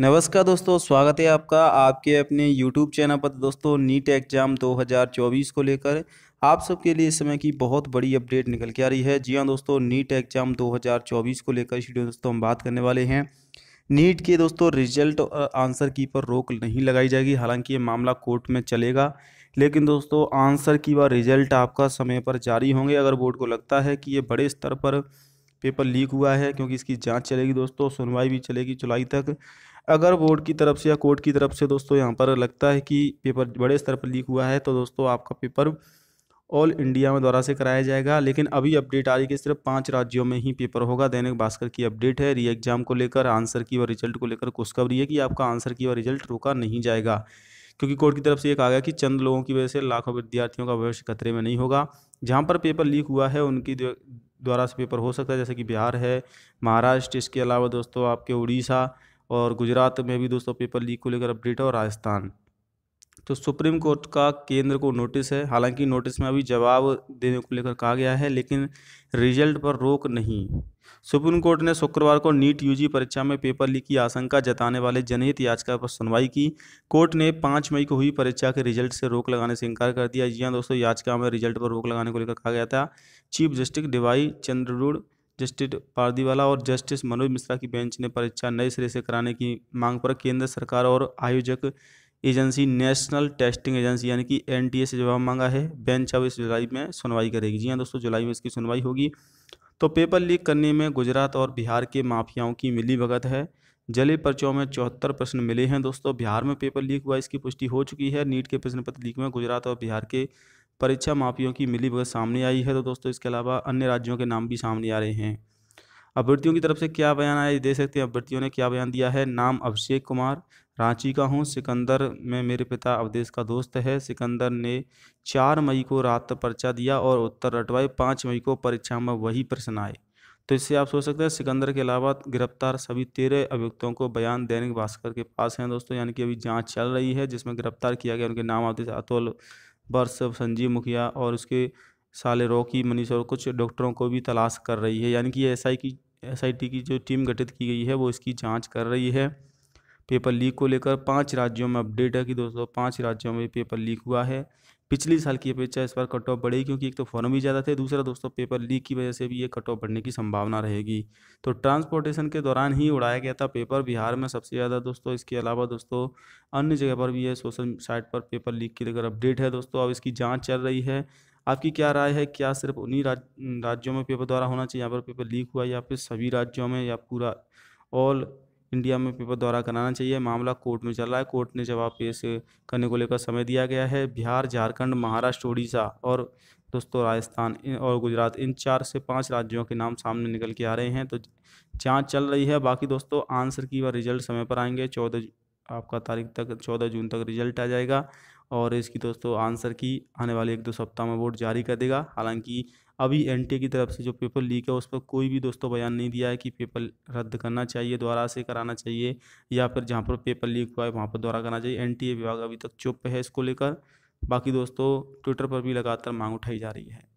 नमस्कार दोस्तों स्वागत है आपका आपके अपने YouTube चैनल पर दोस्तों नीट एग्ज़ाम 2024 को लेकर आप सबके लिए इस समय की बहुत बड़ी अपडेट निकल के आ रही है जी हाँ दोस्तों नीट एग्ज़ाम 2024 को लेकर इस वीडियो दोस्तों हम बात करने वाले हैं नीट के दोस्तों रिजल्ट आंसर की पर रोक नहीं लगाई जाएगी हालांकि ये मामला कोर्ट में चलेगा लेकिन दोस्तों आंसर की व रिजल्ट आपका समय पर जारी होंगे अगर बोर्ड को लगता है कि ये बड़े स्तर पर पेपर लीक हुआ है क्योंकि इसकी जांच चलेगी दोस्तों सुनवाई भी चलेगी जुलाई तक अगर बोर्ड की तरफ से या कोर्ट की तरफ से दोस्तों यहाँ पर लगता है कि पेपर बड़े स्तर पर लीक हुआ है तो दोस्तों आपका पेपर ऑल इंडिया में द्वारा से कराया जाएगा लेकिन अभी अपडेट आ रही है कि सिर्फ पाँच राज्यों में ही पेपर होगा दैनिक भास्कर की अपडेट है री एग्जाम को लेकर आंसर की और रिजल्ट को लेकर खुशखबरी है कि आपका आंसर की व रिजल्ट रोका नहीं जाएगा क्योंकि कोर्ट की तरफ से ये कहा गया कि चंद लोगों की वजह से लाखों विद्यार्थियों का भविष्य खतरे में नहीं होगा जहाँ पर पेपर लीक हुआ है उनकी द्वारा से पेपर हो सकता है जैसे कि बिहार है महाराष्ट्र इसके अलावा दोस्तों आपके उड़ीसा और गुजरात में भी दोस्तों पेपर लीक को लेकर अपडेट है और राजस्थान तो सुप्रीम कोर्ट का केंद्र को नोटिस है हालांकि नोटिस में अभी जवाब देने को लेकर कहा गया है लेकिन रिजल्ट पर रोक नहीं सुप्रीम कोर्ट ने शुक्रवार को नीट यूजी परीक्षा में पेपर लीक की आशंका जताने वाले जनहित याचिका पर सुनवाई की कोर्ट ने पाँच मई को हुई परीक्षा के रिजल्ट से रोक लगाने से इनकार कर दिया जी हाँ दोस्तों याचिका में रिजल्ट पर रोक लगाने को लेकर कहा गया था chief justice DY Chandrachud justice Pardiwala और जस्टिस मनोज मिश्रा की बेंच ने परीक्षा नए सिरे से कराने की मांग पर केंद्र सरकार और आयोजक एजेंसी नेशनल टेस्टिंग एजेंसी यानी कि एन से जवाब मांगा है बेंच अब इस जुलाई में सुनवाई करेगी जी हाँ दोस्तों जुलाई में इसकी सुनवाई होगी तो पेपर लीक करने में गुजरात और बिहार के माफियाओं की मिली भगत है जले पर्चों में चौहत्तर प्रश्न मिले हैं दोस्तों बिहार में पेपर लीक हुआ इसकी पुष्टि हो चुकी है नीट के प्रश्न पत्र लीक में गुजरात और बिहार के परीक्षा माफियों की मिली भगत सामने आई है तो दोस्तों इसके अलावा अन्य राज्यों के नाम भी सामने आ रहे हैं अभ्यर्थियों की तरफ से क्या बयान आया दे सकते हैं अभ्यर्थियों ने क्या बयान दिया है नाम अभिषेक कुमार रांची का हूँ सिकंदर में मेरे पिता अवधेश का दोस्त है सिकंदर ने चार मई को रात पर्चा दिया और उत्तर रटवाए पाँच मई को परीक्षा में वही प्रश्न आए तो इससे आप सोच सकते हैं सिकंदर के अलावा गिरफ्तार सभी तेरह अभियुक्तों को बयान दैनिक भास्कर के पास हैं दोस्तों यानी कि अभी जांच चल रही है जिसमें गिरफ्तार किया गया उनके नाम आते अतुल वर्ष संजीव मुखिया और उसके साले रोकी मनीष और कुछ डॉक्टरों को भी तलाश कर रही है यानी कि एस की एसआईटी की जो टीम गठित की गई है वो इसकी जांच कर रही है पेपर लीक को लेकर पाँच राज्यों में अपडेट है कि दोस्तों पाँच राज्यों में पेपर लीक हुआ है पिछली साल की अपेक्षा इस बार कट ऑफ बढ़ेगी क्योंकि एक तो फॉर्म भी ज़्यादा थे दूसरा दोस्तों पेपर लीक की वजह से भी ये कट ऑफ बढ़ने की संभावना रहेगी तो ट्रांसपोर्टेशन के दौरान ही उड़ाया गया था पेपर बिहार में सबसे ज़्यादा दोस्तों इसके अलावा दोस्तों अन्य जगह पर भी है सोशल साइट पर पेपर लीक की लेकर अपडेट है दोस्तों अब इसकी जाँच चल रही है आपकी क्या राय है क्या सिर्फ उन्हीं राज, राज्यों में पेपर द्वारा होना चाहिए यहाँ पर पेपर लीक हुआ या फिर सभी राज्यों में या पूरा ऑल इंडिया में पेपर द्वारा कराना चाहिए मामला कोर्ट में चल रहा है कोर्ट ने जवाब पेश करने को लेकर समय दिया गया है बिहार झारखंड महाराष्ट्र उड़ीसा और दोस्तों राजस्थान और गुजरात इन चार से पांच राज्यों के नाम सामने निकल के आ रहे हैं तो जांच चल रही है बाकी दोस्तों आंसर की व रिजल्ट समय पर आएंगे चौदह आपका तारीख तक चौदह जून तक रिजल्ट आ जाएगा और इसकी दोस्तों आंसर की आने वाले एक दो सप्ताह में बोर्ड जारी कर देगा हालांकि अभी एन की तरफ से जो पेपर लीक है उस पर कोई भी दोस्तों बयान नहीं दिया है कि पेपर रद्द करना चाहिए दोबारा से कराना चाहिए या फिर जहाँ पर पेपर लीक हुआ है वहाँ पर दोबारा करना चाहिए एन विभाग अभी तक चुप है इसको लेकर बाकी दोस्तों ट्विटर पर भी लगातार मांग उठाई जा रही है